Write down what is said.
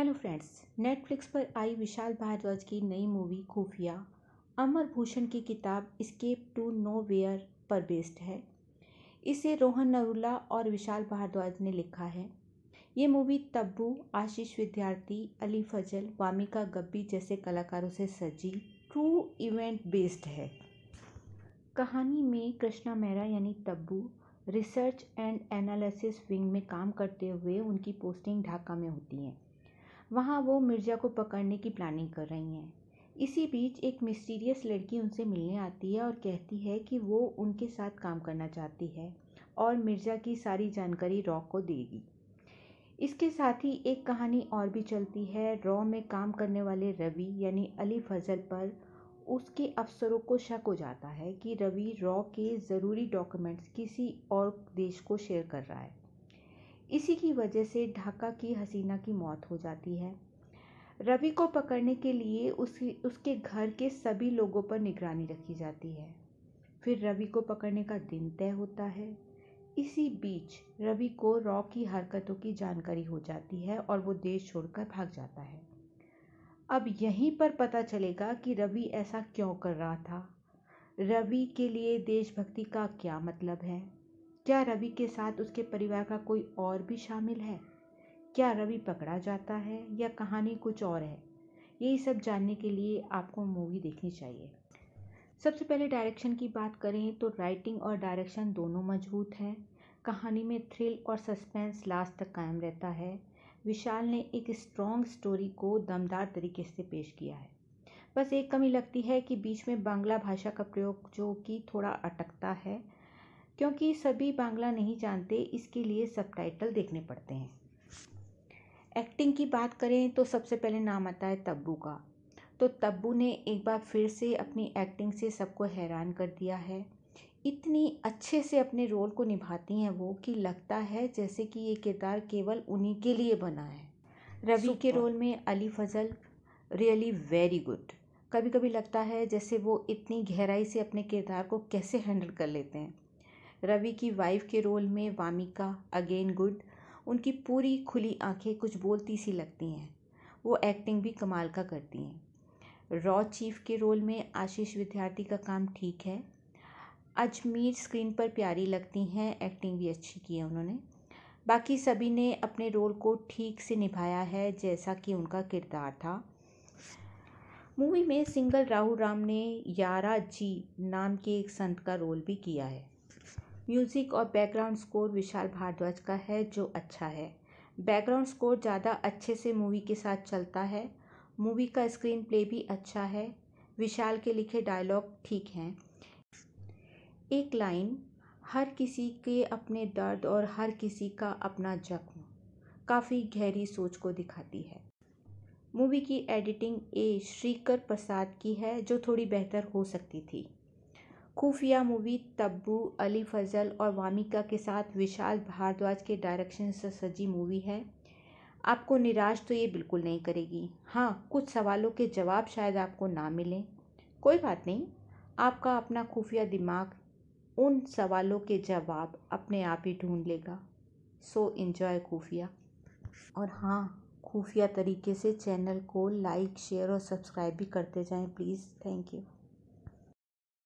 hello friends Netflix पर आई विशाल भारद्वाज की नई मूवी खुफिया अमर भूषण की किताब स्केप टू नो वेयर पर बेस्ड है इसे रोहन नरुला और विशाल भारद्वाज ने लिखा है ये मूवी तब्बू आशीष विद्यार्थी अली फजल वामिका गब्बी जैसे कलाकारों से सजी ट्रू इवेंट बेस्ड है कहानी में कृष्णा मेहरा यानी Tabu research and analysis wing में काम करते हुए उनकी पोस्टिंग ढाका में होती है वहाँ वो मिर्ज़ा को पकड़ने की प्लानिंग कर रही हैं इसी बीच एक मिस्टीरियस लड़की उनसे मिलने आती है और कहती है कि वो उनके साथ काम करना चाहती है और मिर्ज़ा की सारी जानकारी रॉ को देगी इसके साथ ही एक कहानी और भी चलती है रॉ में काम करने वाले रवि यानी अली फजल पर उसके अफसरों को शक हो जाता है कि रवि रॉ के ज़रूरी डॉक्यूमेंट्स किसी और देश को शेयर कर रहा है इसी की वजह से ढाका की हसीना की मौत हो जाती है रवि को पकड़ने के लिए उसकी उसके घर के सभी लोगों पर निगरानी रखी जाती है फिर रवि को पकड़ने का दिन तय होता है इसी बीच रवि को रॉ की हरकतों की जानकारी हो जाती है और वो देश छोड़कर भाग जाता है अब यहीं पर पता चलेगा कि रवि ऐसा क्यों कर रहा था रवि के लिए देशभक्ति का क्या मतलब है क्या रवि के साथ उसके परिवार का कोई और भी शामिल है क्या रवि पकड़ा जाता है या कहानी कुछ और है यही सब जानने के लिए आपको मूवी देखनी चाहिए सबसे पहले डायरेक्शन की बात करें तो राइटिंग और डायरेक्शन दोनों मजबूत हैं कहानी में थ्रिल और सस्पेंस लास्ट तक कायम रहता है विशाल ने एक स्ट्रॉन्ग स्टोरी को दमदार तरीके से पेश किया है बस एक कमी लगती है कि बीच में बांग्ला भाषा का प्रयोग जो कि थोड़ा अटकता है क्योंकि सभी बांग्ला नहीं जानते इसके लिए सब देखने पड़ते हैं एक्टिंग की बात करें तो सबसे पहले नाम आता है तब्बू का तो तब्बू ने एक बार फिर से अपनी एक्टिंग से सबको हैरान कर दिया है इतनी अच्छे से अपने रोल को निभाती हैं वो कि लगता है जैसे कि ये किरदार केवल उन्हीं के लिए बना है रवि के रोल में Ali Fazal really very good कभी कभी लगता है जैसे वो इतनी गहराई से अपने किरदार को कैसे हैंडल कर लेते हैं रवि की वाइफ के रोल में वामिका अगेन गुड उनकी पूरी खुली आंखें कुछ बोलती सी लगती हैं वो एक्टिंग भी कमाल का करती हैं रॉ चीफ के रोल में आशीष विद्यार्थी का काम ठीक है अजमीर स्क्रीन पर प्यारी लगती हैं एक्टिंग भी अच्छी की है उन्होंने बाकी सभी ने अपने रोल को ठीक से निभाया है जैसा कि उनका किरदार था मूवी में सिंगर राहुल राम ने यारा जी नाम के एक संत का रोल भी किया है म्यूज़िक और बैकग्राउंड स्कोर विशाल भारद्वाज का है जो अच्छा है बैकग्राउंड स्कोर ज़्यादा अच्छे से मूवी के साथ चलता है मूवी का स्क्रीन प्ले भी अच्छा है विशाल के लिखे डायलॉग ठीक हैं एक लाइन हर किसी के अपने दर्द और हर किसी का अपना जख्म काफ़ी गहरी सोच को दिखाती है मूवी की एडिटिंग ए श्रीकर प्रसाद की है जो थोड़ी बेहतर हो सकती थी खुफिया मूवी तब्बू अली फजल और वामिका के साथ विशाल भारद्वाज के डायरेक्शन से सजी मूवी है आपको निराश तो ये बिल्कुल नहीं करेगी हाँ कुछ सवालों के जवाब शायद आपको ना मिलें कोई बात नहीं आपका अपना खुफिया दिमाग उन सवालों के जवाब अपने आप ही ढूंढ लेगा सो इन्जॉय खुफिया और हाँ खुफिया तरीके से चैनल को लाइक शेयर और सब्सक्राइब भी करते जाएं प्लीज़ थैंक यू